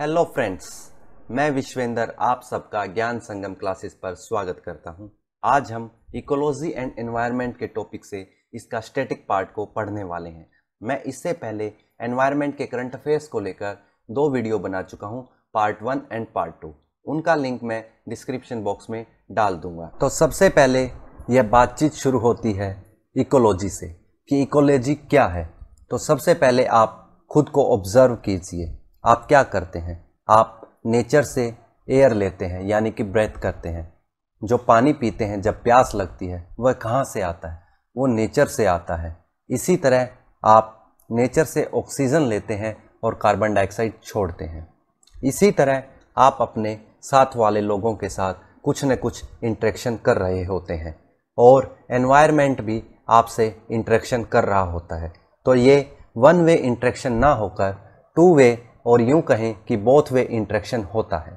Hello friends मैं विश्वेंद्र आप सबका ज्ञान संगम क्लासेस पर स्वागत करता हूं। आज हम इकोलॉजी एंड एनवायरनमेंट के टॉपिक से इसका स्टैटिक पार्ट को पढ़ने वाले हैं मैं इससे पहले एनवायरनमेंट के करंट अफेयर्स को लेकर दो वीडियो बना चुका हूं, part one and part two उनका लिंक मैं डिस्क्रिप्शन बॉक्स में डाल दूंगा तो सबसे पहले यह बातचीत शुरू होती है इकोलॉजी से कि इकोलॉजी क्या है तो सबसे पहले आप खुद को ऑब्जर्व कीजिए आप क्या करते हैं आप नेचर से एयर लेते हैं यानी कि ब्रेथ करते हैं जो पानी पीते हैं जब प्यास लगती है वह कहाँ से आता है वो नेचर से आता है इसी तरह आप नेचर से ऑक्सीजन लेते हैं और कार्बन डाइऑक्साइड छोड़ते हैं इसी तरह आप अपने साथ वाले लोगों के साथ कुछ न कुछ इंट्रैक्शन कर रहे होते हैं और एनवायरनमेंट भी आपसे इंट्रैक्शन कर रहा होता है तो ये वन वे इंट्रैक्शन ना होकर टू वे और यूं कहें कि बोथ वे इंट्रैक्शन होता है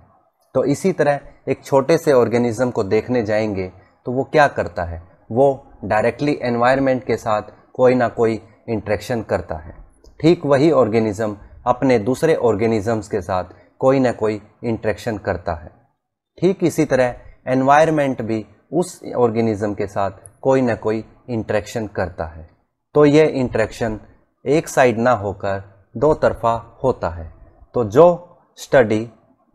तो इसी तरह एक छोटे से ऑर्गेनिज़म को देखने जाएंगे तो वो क्या करता है वो डायरेक्टली एनवायरनमेंट के साथ कोई ना कोई इंट्रैक्शन करता है ठीक वही ऑर्गेनिज़म अपने दूसरे ऑर्गेनिज़म्स के साथ कोई ना कोई इंट्रैक्शन करता है ठीक इसी तरह एनवायरनमेंट भी उस ऑर्गेनिज़म के साथ कोई ना कोई इंट्रैक्शन करता है तो ये इंट्रैक्शन एक साइड ना होकर दो तरफा होता है तो जो स्टडी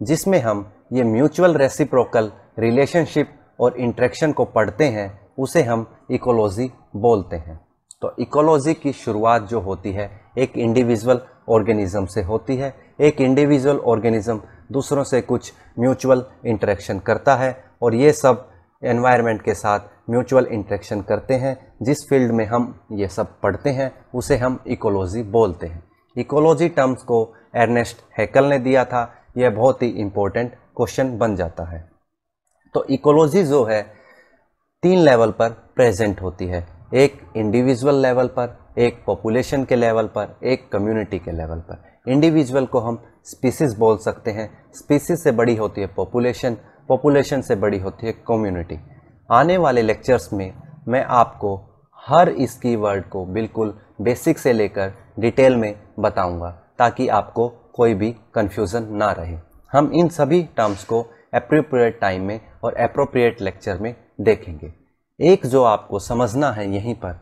जिसमें हम ये म्यूचुअल रेसिप्रोकल रिलेशनशिप और इंट्रैक्शन को पढ़ते हैं उसे हम इकोलॉजी बोलते हैं तो इकोलॉजी की शुरुआत जो होती है एक इंडिविजुअल ऑर्गेनिज्म से होती है एक इंडिविजुअल ऑर्गेनिज्म दूसरों से कुछ म्यूचुअल इंटरेक्शन करता है और ये सब एनवायरनमेंट के साथ म्यूचुअल इंटरेक्शन करते हैं जिस फील्ड में हम ये सब पढ़ते हैं उसे हम इकोलॉजी बोलते हैं इकोलॉजी टर्म्स को एर्नेस्ट हैकल ने दिया था यह बहुत ही इम्पोर्टेंट क्वेश्चन बन जाता है तो इकोलॉजी जो है तीन लेवल पर प्रेजेंट होती है एक इंडिविजुअल लेवल पर एक पॉपुलेशन के लेवल पर एक कम्युनिटी के लेवल पर इंडिविजुअल को हम स्पीसीज बोल सकते हैं स्पीसीज से बड़ी होती है पॉपुलेशन पॉपुलेशन से बड़ी होती है कम्युनिटी आने वाले लेक्चर्स में मैं आपको हर इसकी वर्ड को बिल्कुल बेसिक से लेकर डिटेल में बताऊंगा ताकि आपको कोई भी कन्फ्यूज़न ना रहे हम इन सभी टर्म्स को अप्रोप्रिएट टाइम में और अप्रोप्रिएट लेक्चर में देखेंगे एक जो आपको समझना है यहीं पर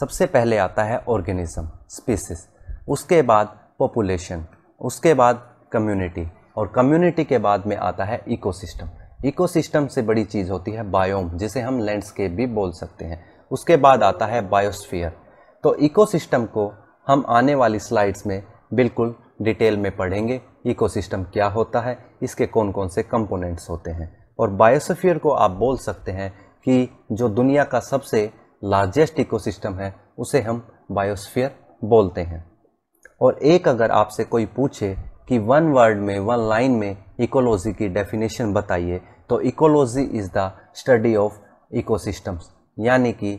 सबसे पहले आता है ऑर्गेनिज्म स्पीसीस उसके बाद पॉपुलेशन उसके बाद कम्युनिटी और कम्युनिटी के बाद में आता है इकोसिस्टम इकोसिस्टम से बड़ी चीज़ होती है बायोम जिसे हम लैंडस्केप भी बोल सकते हैं उसके बाद आता है बायोस्फीयर तो इकोसिस्टम को हम आने वाली स्लाइड्स में बिल्कुल डिटेल में पढ़ेंगे इकोसिस्टम क्या होता है इसके कौन कौन से कंपोनेंट्स होते हैं और बायोसफियर को आप बोल सकते हैं कि जो दुनिया का सबसे लार्जेस्ट इकोसिस्टम है उसे हम बायोसफियर बोलते हैं और एक अगर आपसे कोई पूछे कि वन वर्ड में वन लाइन में इकोलॉजी की डेफिनेशन बताइए तो ecology is the study of ecosystems यानी कि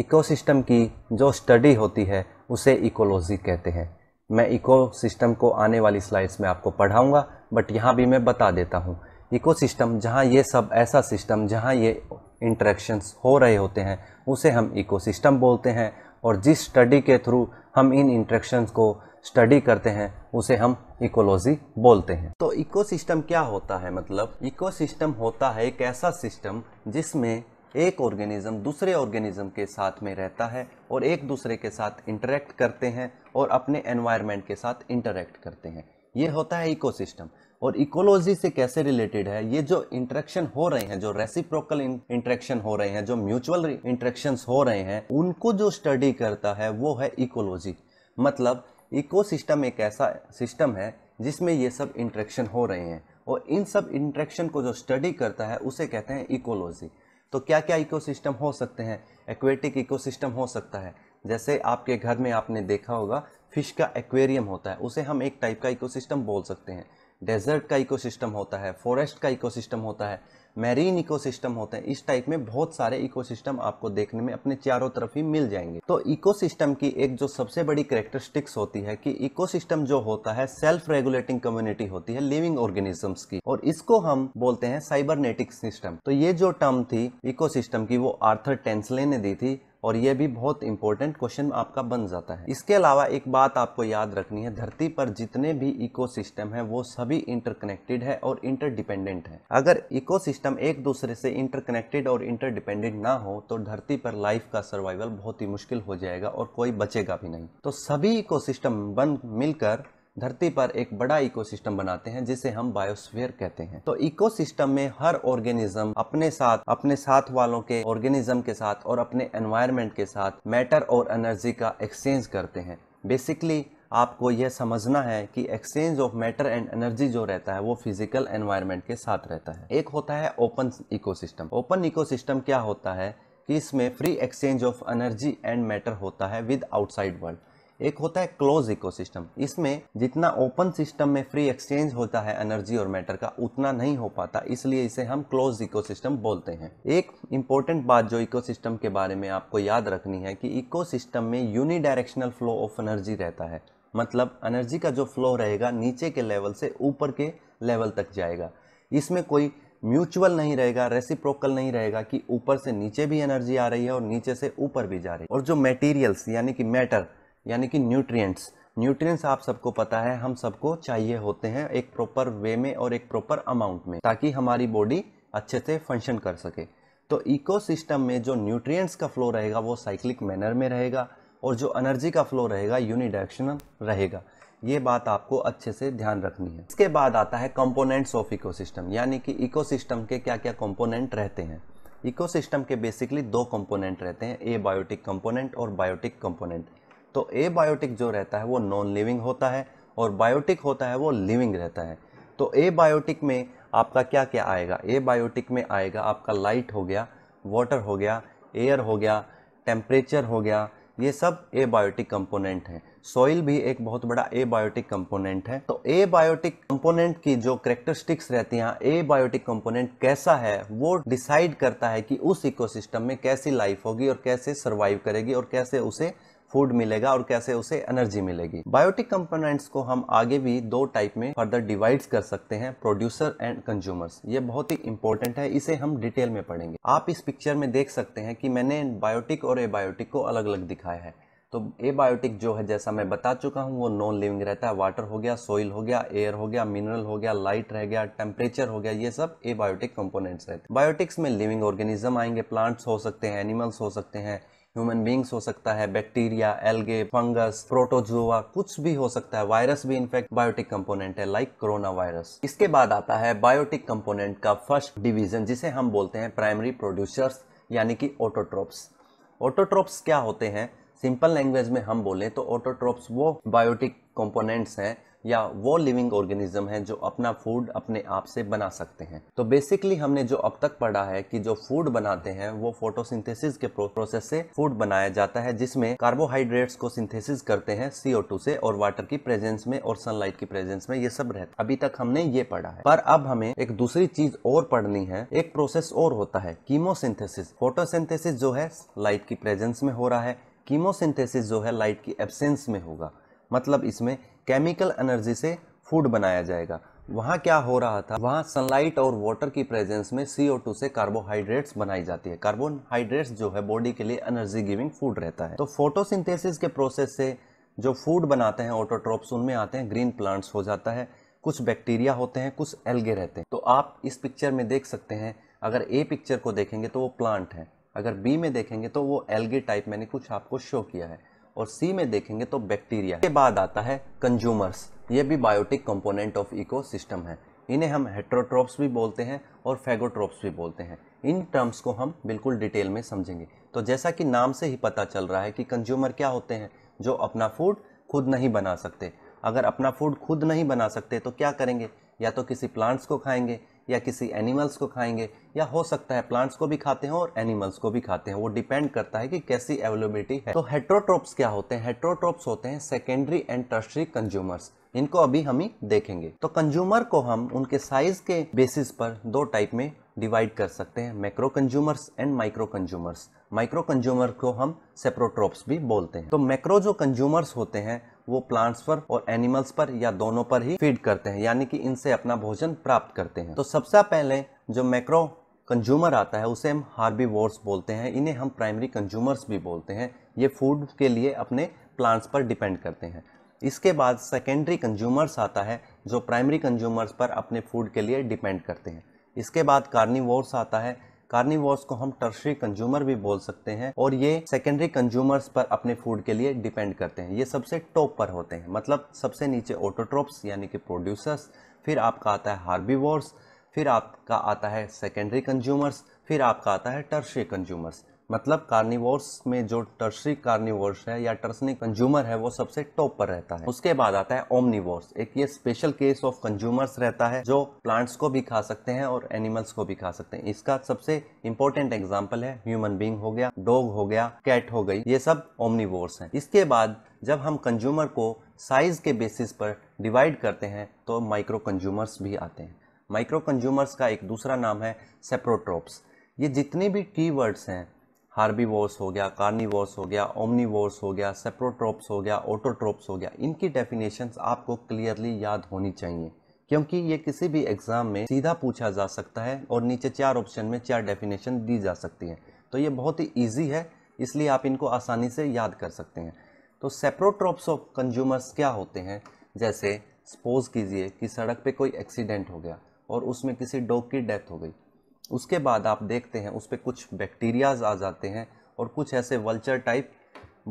इकोसिस्टम की जो स्टडी होती है उसे इकोलॉजी कहते हैं मैं इको सिस्टम को आने वाली स्लाइड्स में आपको पढ़ाऊँगा बट यहाँ भी मैं बता देता हूँ इको सिस्टम जहाँ ये सब ऐसा सिस्टम जहाँ ये इंटरेक्शंस हो रहे होते हैं उसे हम सिस्टम बोलते हैं और जिस स्टडी के थ्रू हम इन इंट्रैक्शंस को स्टडी करते हैं उसे हम इकोलॉजी बोलते हैं तो इकोसिस्टम क्या होता है मतलब इकोसिस्टम होता है एक ऐसा सिस्टम जिसमें एक ऑर्गेनिज्म दूसरे ऑर्गेनिज्म के साथ में रहता है और एक दूसरे के साथ इंटरेक्ट करते हैं और अपने एनवायरनमेंट के साथ इंटरेक्ट करते हैं ये होता है इकोसिस्टम और इकोलॉजी से कैसे रिलेटेड है ये जो इंटरेक्शन हो रहे हैं जो रेसिप्रोकल इंटरेक्शन हो रहे हैं जो म्यूचुअल इंटरेक्शंस हो रहे हैं उनको जो स्टडी करता है वो है इकोलॉजी मतलब इकोसिस्टम एक ऐसा सिस्टम है जिसमें ये सब इंटरेक्शन हो रहे हैं और इन सब इंटरेक्शन को जो स्टडी करता है उसे कहते हैं इकोलॉजी तो क्या क्या इकोसिस्टम हो सकते हैं एक्वेटिक इकोसिस्टम हो सकता है जैसे आपके घर में आपने देखा होगा फिश का एक्वेरियम होता है उसे हम एक टाइप का इकोसिस्टम बोल सकते हैं डेजर्ट का इकोसिस्टम होता है फॉरेस्ट का इकोसिस्टम होता है मैरीन इकोसिस्टम होते हैं इस टाइप में बहुत सारे इकोसिस्टम आपको देखने में अपने चारों तरफ ही मिल जाएंगे तो इकोसिस्टम की एक जो सबसे बड़ी करेक्टरिस्टिक्स होती है कि इकोसिस्टम जो होता है सेल्फ रेगुलेटिंग कम्युनिटी होती है लिविंग ऑर्गेनिजम्स की और इसको हम बोलते हैं साइबरनेटिक सिस्टम तो ये जो टर्म थी इको की वो आर्थर टेंसले ने दी थी और यह भी बहुत इंपॉर्टेंट क्वेश्चन आपका बन जाता है इसके अलावा एक बात आपको याद रखनी है धरती पर जितने भी इकोसिस्टम है वो सभी इंटरकनेक्टेड है और इंटरडिपेंडेंट है अगर इकोसिस्टम एक दूसरे से इंटरकनेक्टेड और इंटरडिपेंडेंट ना हो तो धरती पर लाइफ का सर्वाइवल बहुत ही मुश्किल हो जाएगा और कोई बचेगा भी नहीं तो सभी इको बन मिलकर धरती पर एक बड़ा इकोसिस्टम बनाते हैं जिसे हम बायोस्फीयर कहते हैं तो इकोसिस्टम में हर ऑर्गेनिज्म अपने साथ अपने साथ वालों के ऑर्गेनिज्म के साथ और अपने एनवायरमेंट के साथ मैटर और एनर्जी का एक्सचेंज करते हैं बेसिकली आपको यह समझना है कि exchange of matter and energy जो रहता है वो फिजिकल एनवायरनमेंट के साथ रहता है एक होता है ओपन इकोसिस्टम ओपन इकोसिस्टम क्या होता है कि इसमें free exchange of energy and matter होता है विद आउटसाइड वर्ल्ड एक होता है क्लोज इकोसिस्टम इसमें जितना ओपन सिस्टम में फ्री एक्सचेंज होता है एनर्जी और मैटर का उतना नहीं हो पाता इसलिए इसे हम क्लोज इकोसिस्टम बोलते हैं एक इम्पोर्टेंट बात जो इकोसिस्टम के बारे में आपको याद रखनी है कि इकोसिस्टम में यूनिडायरेक्शनल फ्लो ऑफ एनर्जी रहता है मतलब एनर्जी का जो फ्लो रहेगा नीचे के लेवल से ऊपर के लेवल तक जाएगा इसमें कोई म्यूचुअल नहीं रहेगा रेसिप्रोकल नहीं रहेगा कि ऊपर से नीचे भी एनर्जी आ रही है और नीचे से ऊपर भी जा रही है और जो मटेरियल्स यानी कि मैटर यानी कि न्यूट्रिएंट्स न्यूट्रिएंट्स आप सबको पता है हम सबको चाहिए होते हैं एक प्रॉपर वे में और एक प्रॉपर अमाउंट में ताकि हमारी बॉडी अच्छे से फंक्शन कर सके तो इकोसिस्टम में जो न्यूट्रिएंट्स का फ्लो रहेगा वो साइक्लिक मैनर में रहेगा और जो एनर्जी का फ्लो रहेगा यूनिडायरेक्शनल रहेगा ये बात आपको अच्छे से ध्यान रखनी है इसके बाद आता है कंपोनेंट्स ऑफ इकोसिस्टम यानी कि इकोसिस्टम के क्या क्या कंपोनेंट रहते हैं इकोसिस्टम के बेसिकली दो कंपोनेंट रहते हैं ए बायोटिक कंपोनेंट और बायोटिक कंपोनेंट तो ए बायोटिक जो रहता है वो नॉन लिविंग होता है और बायोटिक होता है वो लिविंग रहता है तो ए बायोटिक में आपका क्या क्या आएगा ए बायोटिक में आएगा आपका लाइट हो गया वाटर हो गया एयर हो गया टेम्परेचर हो गया ये सब ए बायोटिक कंपोनेंट हैं सॉइल भी एक बहुत बड़ा ए बायोटिक कंपोनेंट है तो ए बायोटिक कंपोनेंट की जो करेक्टरिस्टिक्स रहती हैं ए बायोटिक कंपोनेंट कैसा है वो डिसाइड करता है कि उस इकोसिस्टम में कैसी लाइफ होगी और कैसे सर्वाइव करेगी और कैसे उसे फूड मिलेगा और कैसे उसे एनर्जी मिलेगी बायोटिक कंपोनेंट्स को हम आगे भी दो टाइप में फर्दर डिवाइड कर सकते हैं प्रोड्यूसर एंड कंज्यूमर्स ये बहुत ही इंपॉर्टेंट है इसे हम डिटेल में पढ़ेंगे आप इस पिक्चर में देख सकते हैं कि मैंने बायोटिक और एबायोटिक को अलग अलग दिखाया है तो एबायोटिक जो है जैसा मैं बता चुका हूँ वो नॉन लिविंग रहता है वाटर हो गया सोइल हो गया एयर हो गया मिनरल हो गया लाइट रह गया टेम्परेचर हो गया ये सब एबायोटिक कंपोनेंट्स रहते हैं बायोटिक्स में लिविंग ऑर्गेनिज्म आएंगे प्लांट्स हो सकते हैं एनिमल्स हो सकते हैं ह्यूमन बींग्स हो सकता है बैक्टीरिया एल्गे फंगस प्रोटोजोआ कुछ भी हो सकता है वायरस भी इनफेक्ट बायोटिक कंपोनेंट है लाइक कोरोना वायरस इसके बाद आता है बायोटिक कंपोनेंट का फर्स्ट डिवीजन जिसे हम बोलते हैं प्राइमरी प्रोड्यूसर्स यानी कि ऑटोट्रोप्स ऑटोट्रोप्स क्या होते हैं सिंपल लैंग्वेज में हम बोलें तो ऑटोट्रोप्स वो बायोटिक कंपोनेंट्स हैं या वो लिविंग ऑर्गेनिज्म है जो अपना फूड अपने आप से बना सकते हैं तो बेसिकली हमने जो अब तक पढ़ा है कि जो फूड बनाते हैं वो फोटोसिंथेसिस के प्रोसेस से फूड बनाया जाता है जिसमें कार्बोहाइड्रेट्स को सिंथेसिस करते हैं सीओ से और वाटर की प्रेजेंस में और सनलाइट की प्रेजेंस में ये सब रहता अभी तक हमने ये पढ़ा है पर अब हमें एक दूसरी चीज और पढ़नी है एक प्रोसेस और होता है कीमोसिंथेसिस फोटोसिंथेसिस जो है लाइट की प्रेजेंस में हो रहा है कीमोसिंथेसिस जो है लाइट की एब्सेंस में होगा मतलब इसमें केमिकल एनर्जी से फूड बनाया जाएगा वहाँ क्या हो रहा था वहाँ सनलाइट और वाटर की प्रेजेंस में CO2 से कार्बोहाइड्रेट्स बनाई जाती है कार्बोहाइड्रेट्स जो है बॉडी के लिए एनर्जी गिविंग फूड रहता है तो फोटोसिंथेसिस के प्रोसेस से जो फूड बनाते हैं ऑटोट्रॉप्स उनमें आते हैं ग्रीन प्लांट्स हो जाता है कुछ बैक्टीरिया होते हैं कुछ एल्गे रहते हैं तो आप इस पिक्चर में देख सकते हैं अगर ए पिक्चर को देखेंगे तो वो प्लांट है अगर बी में देखेंगे तो वो एल्गे टाइप मैंने कुछ आपको शो किया है और सी में देखेंगे तो बैक्टीरिया के बाद आता है कंज्यूमर्स ये भी बायोटिक कंपोनेंट ऑफ इकोसिस्टम है इन्हें हम हेट्रोट्रॉप्स भी बोलते हैं और फेगोट्रॉप्स भी बोलते हैं इन टर्म्स को हम बिल्कुल डिटेल में समझेंगे तो जैसा कि नाम से ही पता चल रहा है कि कंज्यूमर क्या होते हैं जो अपना फूड खुद नहीं बना सकते अगर अपना फूड खुद नहीं बना सकते तो क्या करेंगे या तो किसी प्लांट्स को खाएंगे या किसी एनिमल्स को खाएंगे या हो सकता है प्लांट्स को भी खाते हैं और एनिमल्स को भी खाते हैं वो डिपेंड करता है कि कैसी अवेलेबिलिटी है तो हेट्रोट्रोप्स क्या होते हैं हेट्रोट्रोप्स होते हैं सेकेंडरी एंड टर्सरी कंज्यूमर्स इनको अभी हम ही देखेंगे तो कंज्यूमर को हम उनके साइज के बेसिस पर दो टाइप में डिवाइड कर सकते हैं macro consumers and micro consumers micro consumer को हम सेप्रोट्रोप्स भी बोलते हैं तो मैक्रो जो कंज्यूमर्स होते हैं वो प्लांट्स पर और एनिमल्स पर या दोनों पर ही फीड करते हैं यानी कि इनसे अपना भोजन प्राप्त करते हैं तो सबसे पहले जो मैक्रो कंज्यूमर आता है उसे हम हार्बी बोलते हैं इन्हें हम प्राइमरी कंज्यूमर्स भी बोलते हैं ये फूड के लिए अपने प्लांट्स पर डिपेंड करते हैं इसके बाद सेकेंडरी कंज्यूमर्स आता है जो प्राइमरी कंज्यूमर्स पर अपने फूड के लिए डिपेंड करते हैं इसके बाद कार्निवोर्स आता है कार्निवोर्स को हम टर्शरी कंज्यूमर भी बोल सकते हैं और ये सेकेंडरी कंज्यूमर्स पर अपने फूड के लिए डिपेंड करते हैं ये सबसे टॉप पर होते हैं मतलब सबसे नीचे ऑटोट्रोप्स यानी कि प्रोड्यूसर्स फिर आपका आता है हार्बी फिर आपका आता है सेकेंडरी कंज्यूमर्स फिर आपका आता है टर्शरी कंज्यूमर्स मतलब कार्निवोर्स में जो टर्सरी कार्निवोर्स है या टर्सनी कंज्यूमर है वो सबसे टॉप पर रहता है उसके बाद आता है ओमनिवोर्स एक ये स्पेशल केस ऑफ कंज्यूमर्स रहता है जो प्लांट्स को भी खा सकते हैं और एनिमल्स को भी खा सकते हैं इसका सबसे इंपॉर्टेंट एग्जाम्पल है ह्यूमन बींग हो गया डॉग हो गया कैट हो गई ये सब ओमनिवोर्स हैं इसके बाद जब हम कंज्यूमर को साइज के बेसिस पर डिवाइड करते हैं तो माइक्रो कंज्यूमर्स भी आते हैं माइक्रो कंज्यूमर्स का एक दूसरा नाम है सेप्रोट्रोप्स ये जितने भी कीवर्ड्स हैं हार्बीवोर्स हो गया कार्निवोर्स हो गया ओमनीवोर्स हो गया सेप्रोट्रोप्स हो गया ऑटोट्रोप्स हो गया इनकी डेफिनेशंस आपको क्लियरली याद होनी चाहिए क्योंकि ये किसी भी एग्ज़ाम में सीधा पूछा जा सकता है और नीचे चार ऑप्शन में चार डेफिनेशन दी जा सकती हैं तो ये बहुत ही ईजी है इसलिए आप इनको आसानी से याद कर सकते हैं तो सेप्रोट्रॉप्स ऑफ कंज्यूमर्स क्या होते हैं जैसे सपोज़ कीजिए कि सड़क पे कोई एक्सीडेंट हो गया और उसमें किसी डॉग की डेथ हो गई उसके बाद आप देखते हैं उस पर कुछ बैक्टीरियाज आ जाते हैं और कुछ ऐसे वल्चर टाइप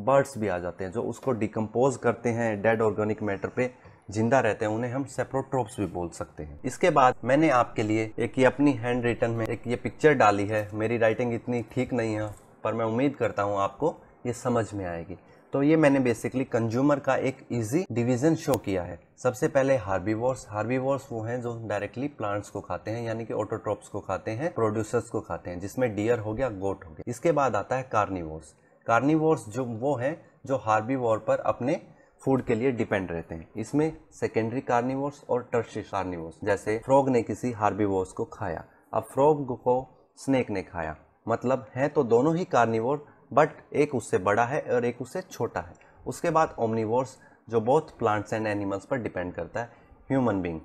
बर्ड्स भी आ जाते हैं जो उसको डिकम्पोज करते हैं डेड ऑर्गेनिक मैटर पे जिंदा रहते हैं उन्हें हम सेप्रोट्रोप्स भी बोल सकते हैं इसके बाद मैंने आपके लिए एक ये अपनी हैंड रिटर्न में एक ये पिक्चर डाली है मेरी राइटिंग इतनी ठीक नहीं है पर मैं उम्मीद करता हूँ आपको ये समझ में आएगी तो ये मैंने बेसिकली कंज्यूमर का एक इजी डिवीजन शो किया है सबसे पहले हार्बीवोर्स हार्बीवॉर्स वो हैं जो डायरेक्टली प्लांट्स को खाते हैं यानी कि ऑटोट्रॉप्स को खाते हैं प्रोड्यूसर्स को खाते हैं जिसमें डियर हो गया गोट हो गया इसके बाद आता है कार्निवोर्स कार्निवोर्स जो वो हैं जो हार्बीवॉर पर अपने फूड के लिए डिपेंड रहते हैं इसमें सेकेंडरी कार्निवोर्स और टर्शी कार्निवोर्स जैसे फ्रॉग ने किसी हार्बीवोर्स को खाया अब फ्रॉग को स्नेक ने खाया मतलब है तो दोनों ही कार्निवोर बट एक उससे बड़ा है और एक उससे छोटा है उसके बाद ओमनीवर्स जो बहुत प्लांट्स एंड एनिमल्स पर डिपेंड करता है ह्यूमन बींग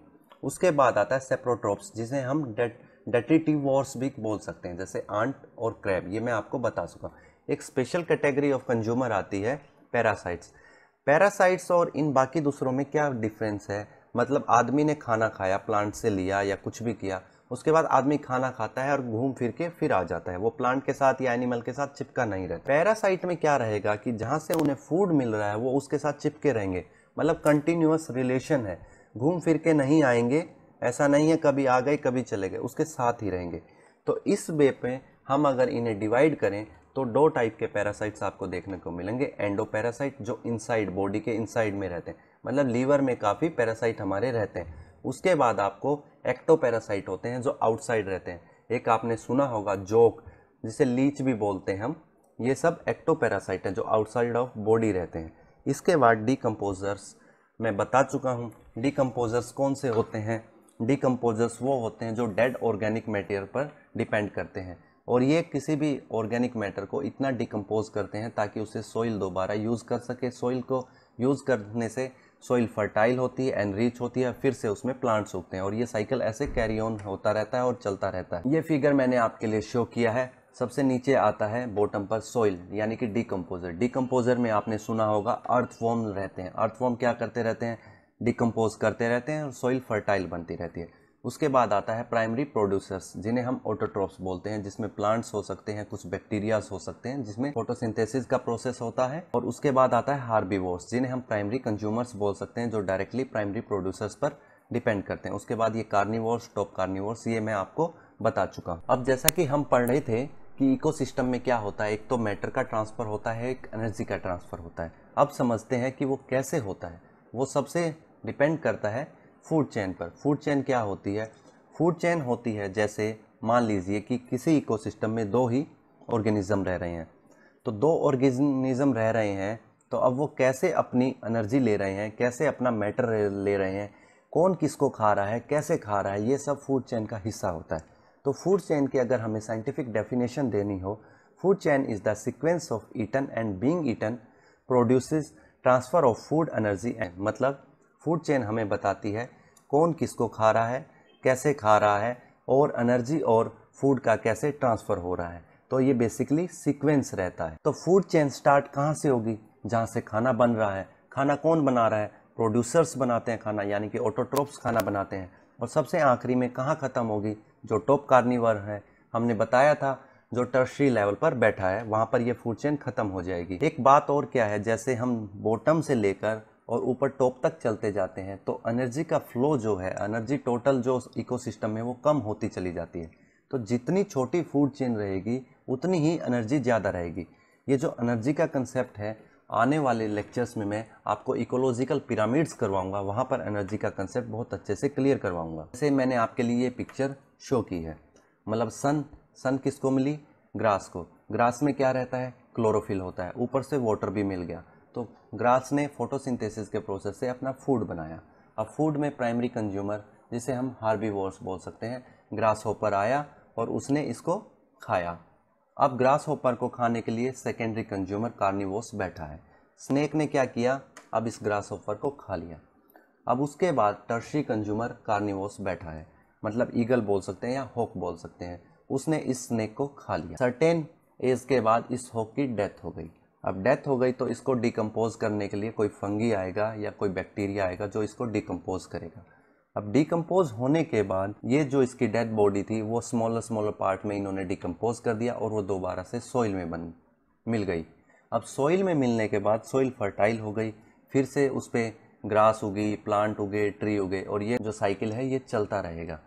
उसके बाद आता है सेप्रोट्रोप्स जिसे हम डेट वॉर्स भी बोल सकते हैं जैसे आंट और क्रैब ये मैं आपको बता चुका एक स्पेशल कैटेगरी ऑफ कंज्यूमर आती है पैरासाइट्स पैरासाइट्स और इन बाकी दूसरों में क्या डिफरेंस है मतलब आदमी ने खाना खाया प्लांट से लिया या कुछ भी किया उसके बाद आदमी खाना खाता है और घूम फिर के फिर आ जाता है वो प्लांट के साथ या एनिमल के साथ चिपका नहीं रहता पैरासाइट में क्या रहेगा कि जहाँ से उन्हें फूड मिल रहा है वो उसके साथ चिपके रहेंगे मतलब कंटिन्यूस रिलेशन है घूम फिर के नहीं आएंगे ऐसा नहीं है कभी आ गए कभी चले गए उसके साथ ही रहेंगे तो इस वे पे हम अगर इन्हें डिवाइड करें तो दो टाइप के पैरासाइट्स आपको देखने को मिलेंगे एंडो पैरासाइट जो इनसाइड बॉडी के इनसाइड में रहते हैं मतलब लीवर में काफ़ी पैरासाइट हमारे रहते हैं उसके बाद आपको एक्टोपैरासाइट होते हैं जो आउटसाइड रहते हैं एक आपने सुना होगा जोक जिसे लीच भी बोलते हैं हम ये सब एक्टोपैरासाइट हैं जो आउटसाइड ऑफ बॉडी रहते हैं इसके बाद डिकम्पोजर्स मैं बता चुका हूँ डिकम्पोजर्स कौन से होते हैं डिकम्पोजर्स वो होते हैं जो डेड ऑर्गेनिक मेटेरियल पर डिपेंड करते हैं और ये किसी भी ऑर्गेनिक मैटर को इतना डिकम्पोज करते हैं ताकि उसे सॉइल दोबारा यूज़ कर सके सॉइल को यूज़ करने से सॉइल फर्टाइल होती है एनरीच होती है फिर से उसमें प्लांट्स उगते हैं और ये साइकिल ऐसे कैरी ऑन होता रहता है और चलता रहता है ये फिगर मैंने आपके लिए शो किया है सबसे नीचे आता है बॉटम पर सॉइल यानी कि डिकम्पोजर डिकम्पोजर में आपने सुना होगा अर्थवॉर्म रहते हैं अर्थफॉर्म क्या करते रहते हैं डिकम्पोज करते रहते हैं और सॉइल फर्टाइल बनती रहती है उसके बाद आता है प्राइमरी प्रोड्यूसर्स जिन्हें हम ऑटोट्रॉप्स बोलते हैं जिसमें प्लांट्स हो सकते हैं कुछ बैक्टीरियाज हो सकते हैं जिसमें फोटोसिंथेसिस का प्रोसेस होता है और उसके बाद आता है हार्बीवोर्स जिन्हें हम प्राइमरी कंज्यूमर्स बोल सकते हैं जो डायरेक्टली प्राइमरी प्रोड्यूसर्स पर डिपेंड करते हैं उसके बाद ये कार्निवोर्स टॉप कार्निवोर्स ये मैं आपको बता चुका हूँ अब जैसा कि हम पढ़ रहे थे कि इकोसिस्टम में क्या होता है एक तो मैटर का ट्रांसफ़र होता है एक एनर्जी का ट्रांसफ़र होता है अब समझते हैं कि वो कैसे होता है वो सबसे डिपेंड करता है फूड चैन पर फूड चैन क्या होती है फूड चैन होती है जैसे मान लीजिए कि किसी इकोसिस्टम में दो ही ऑर्गेनिज़म रह रहे हैं तो दो ऑर्गेनिज़्म रह रहे हैं तो अब वो कैसे अपनी एनर्जी ले रहे हैं कैसे अपना मैटर ले रहे हैं कौन किसको खा रहा है कैसे खा रहा है ये सब फूड चैन का हिस्सा होता है तो फूड चैन की अगर हमें साइंटिफिक डेफिनेशन देनी हो food chain is the sequence of eaten and being eaten produces transfer of food energy and मतलब फूड चेन हमें बताती है कौन किसको खा रहा है कैसे खा रहा है और एनर्जी और फूड का कैसे ट्रांसफ़र हो रहा है तो ये बेसिकली सीक्वेंस रहता है तो फूड चेन स्टार्ट कहाँ से होगी जहाँ से खाना बन रहा है खाना कौन बना रहा है प्रोड्यूसर्स बनाते हैं खाना यानी कि ऑटोट्रोप्स खाना बनाते हैं और सबसे आखिरी में कहाँ ख़त्म होगी जो टॉप कार्निवर है हमने बताया था जो टर्शरी लेवल पर बैठा है वहाँ पर यह फूड चेन ख़त्म हो जाएगी एक बात और क्या है जैसे हम बॉटम से लेकर और ऊपर टॉप तक चलते जाते हैं तो एनर्जी का फ्लो जो है एनर्जी टोटल जो इकोसिस्टम में वो कम होती चली जाती है तो जितनी छोटी फूड चेन रहेगी उतनी ही एनर्जी ज़्यादा रहेगी ये जो एनर्जी का कंसेप्ट है आने वाले लेक्चर्स में मैं आपको इकोलॉजिकल पिरामिड्स करवाऊंगा वहाँ पर एनर्जी का कंसेप्ट बहुत अच्छे से क्लियर करवाऊंगा जैसे मैंने आपके लिए ये पिक्चर शो की है मतलब सन सन किसको मिली ग्रास को ग्रास में क्या रहता है क्लोरोफिल होता है ऊपर से वाटर भी मिल गया तो ग्रास ने फोटोसिंथेसिस के प्रोसेस से अपना फूड बनाया अब फूड में प्राइमरी कंज्यूमर जिसे हम हार्बीवोर्स बोल सकते हैं ग्रास होपर आया और उसने इसको खाया अब ग्रास होपर को खाने के लिए सेकेंडरी कंज्यूमर कार्निवोस बैठा है स्नेक ने क्या किया अब इस ग्रास होपर को खा लिया अब उसके बाद टर्शी कंज्यूमर कार्निवोस बैठा है मतलब ईगल बोल सकते हैं या होक बोल सकते हैं उसने इस स्नेक को खा लिया सर्टेन एज के बाद इस होक की डेथ हो गई अब डेथ हो गई तो इसको डिकम्पोज करने के लिए कोई फंगी आएगा या कोई बैक्टीरिया आएगा जो इसको डिकम्पोज करेगा अब डिकम्पोज होने के बाद ये जो इसकी डेड बॉडी थी वो स्मॉलर स्मॉलर पार्ट में इन्होंने डिकम्पोज कर दिया और वो दोबारा से सॉइल में बन मिल गई अब सॉइल में मिलने के बाद सॉइल फर्टाइल हो गई फिर से उस पर ग्रास उगी प्लांट उगे ट्री उगे और ये जो साइकिल है ये चलता रहेगा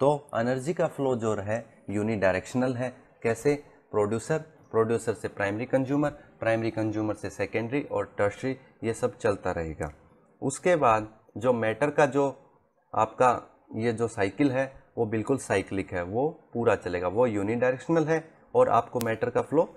तो एनर्जी का फ्लो जो है यूनिडायरेक्शनल है कैसे प्रोड्यूसर प्रोड्यूसर से प्राइमरी कंज्यूमर प्राइमरी कंज्यूमर से सेकेंडरी और टर्सरी ये सब चलता रहेगा उसके बाद जो मैटर का जो आपका ये जो साइकिल है वो बिल्कुल साइक्लिक है वो पूरा चलेगा वो यूनिडायरेक्शनल है और आपको मैटर का फ्लो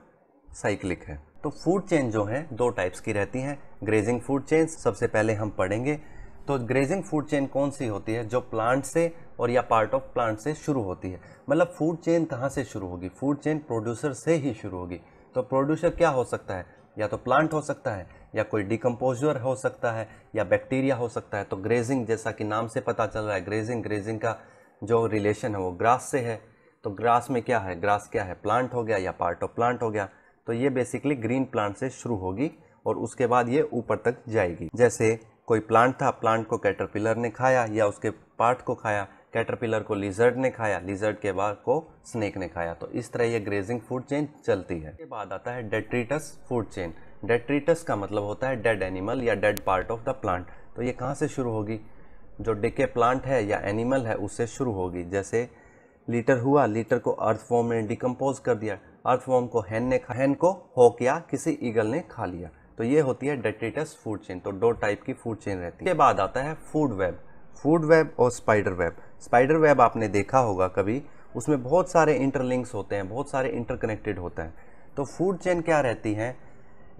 साइक्लिक है तो फूड चेन जो है दो टाइप्स की रहती हैं ग्रेजिंग फूड चेन सबसे पहले हम पढ़ेंगे तो ग्रेजिंग फूड चेन कौन सी होती है जो प्लांट से और या पार्ट ऑफ प्लांट से शुरू होती है मतलब फूड चेन कहाँ से शुरू होगी फूड चेन प्रोड्यूसर से ही शुरू होगी तो प्रोड्यूसर क्या हो सकता है या तो प्लांट हो सकता है या कोई डिकम्पोजर हो सकता है या बैक्टीरिया हो सकता है तो ग्रेजिंग जैसा कि नाम से पता चल रहा है ग्रेजिंग ग्रेजिंग का जो रिलेशन है वो ग्रास से है तो ग्रास में क्या है ग्रास क्या है प्लांट हो गया या पार्ट ऑफ प्लांट हो गया तो ये बेसिकली ग्रीन प्लांट से शुरू होगी और उसके बाद ये ऊपर तक जाएगी जैसे कोई प्लांट था प्लांट को कैटरपिलर ने खाया या उसके पार्ट को खाया कैटरपिलर को लिजर्ड ने खाया लिजर्ड के बाद को स्नेक ने खाया तो इस तरह ये ग्रेजिंग फूड चेन चलती है इसके बाद आता है डेट्रीटस फूड चेन डेट्रीटस का मतलब होता है डेड एनिमल या dead part of the plant तो ये कहाँ से शुरू होगी जो डिके प्लांट है या एनिमल है उससे शुरू होगी जैसे लीटर हुआ लीटर को अर्थ फॉर्म ने डिकम्पोज कर दिया अर्थ फॉर्म को हैन ने खा हैन को हॉक या किसी ईगल ने खा लिया तो ये होती है डेटेटस फूड चेन तो दो टाइप की फूड चेन रहती है इसके बाद आता है फूड वेब फूड वेब और स्पाइडर वेब स्पाइडर वेब आपने देखा होगा कभी उसमें बहुत सारे इंटरलिंक्स होते हैं बहुत सारे इंटरकनेक्टेड होते हैं तो फूड चेन क्या रहती है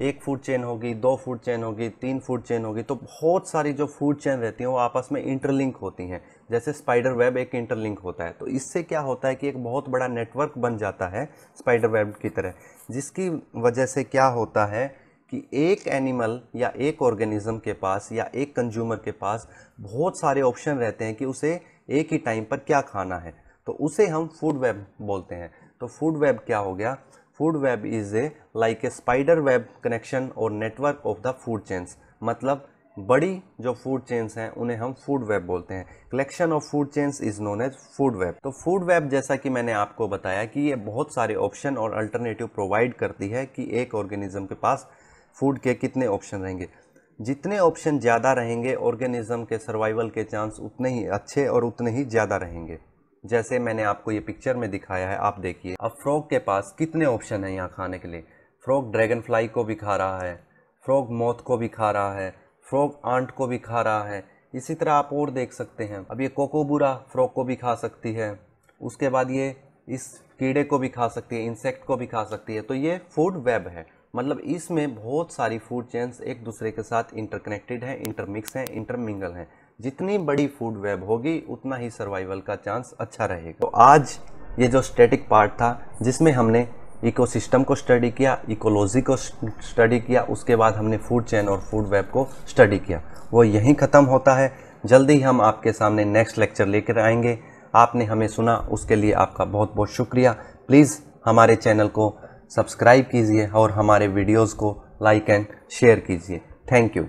एक फूड चेन होगी दो फूड चेन होगी तीन फूड चेन होगी तो बहुत सारी जो फूड चेन रहती हैं वो आपस में इंटरलिंक होती हैं जैसे स्पाइडर वेब एक इंटरलिंक होता है तो इससे क्या होता है कि एक बहुत बड़ा नेटवर्क बन जाता है स्पाइडर वेब की तरह जिसकी वजह से क्या होता है कि एक एनिमल या एक ऑर्गेनिज़म के पास या एक कंज्यूमर के पास बहुत सारे ऑप्शन रहते हैं कि उसे एक ही टाइम पर क्या खाना है तो उसे हम फूड वेब बोलते हैं तो फूड वेब क्या हो गया food web is a like a spider web connection और network of the food chains मतलब बड़ी जो फूड चेन्स हैं उन्हें हम फूड वेब बोलते हैं collection of food chains is known as food web तो फूड वेब जैसा कि मैंने आपको बताया कि ये बहुत सारे ऑप्शन और अल्टरनेटिव प्रोवाइड करती है कि एक ऑर्गेनिज्म के पास फूड के कितने ऑप्शन रहेंगे जितने ऑप्शन ज़्यादा रहेंगे ऑर्गेनिज़म के सर्वाइवल के चांस उतने ही अच्छे और उतने ही ज़्यादा रहेंगे जैसे मैंने आपको ये पिक्चर में दिखाया है आप देखिए अब फ्रॉग के पास कितने ऑप्शन हैं यहाँ खाने के लिए फ्रॉग ड्रैगन फ्लाई को भी खा रहा है फ्रॉग मौत को भी खा रहा है फ्रॉग आंट को भी खा रहा है इसी तरह आप और देख सकते हैं अब ये कोकोबूरा फ्रॉग को भी खा सकती है उसके बाद ये इस कीड़े को भी खा सकती है इंसेक्ट को भी खा सकती है तो ये फूड वेब है मतलब इसमें बहुत सारी फूड चेन्स एक दूसरे के साथ इंटरकनेक्टेड हैं इंटरमिक्स हैं इंटरमिंगल हैं जितनी बड़ी फूड वेब होगी उतना ही सर्वाइवल का चांस अच्छा रहेगा तो आज ये जो स्टैटिक पार्ट था जिसमें हमने इकोसिस्टम को स्टडी किया इकोलॉजी को स्टडी किया उसके बाद हमने फूड चेन और फूड वेब को स्टडी किया वो यहीं ख़त्म होता है जल्दी ही हम आपके सामने नेक्स्ट लेक्चर लेकर आएंगे आपने हमें सुना उसके लिए आपका बहुत बहुत शुक्रिया प्लीज़ हमारे चैनल को सब्सक्राइब कीजिए और हमारे वीडियोज़ को लाइक एंड शेयर कीजिए थैंक यू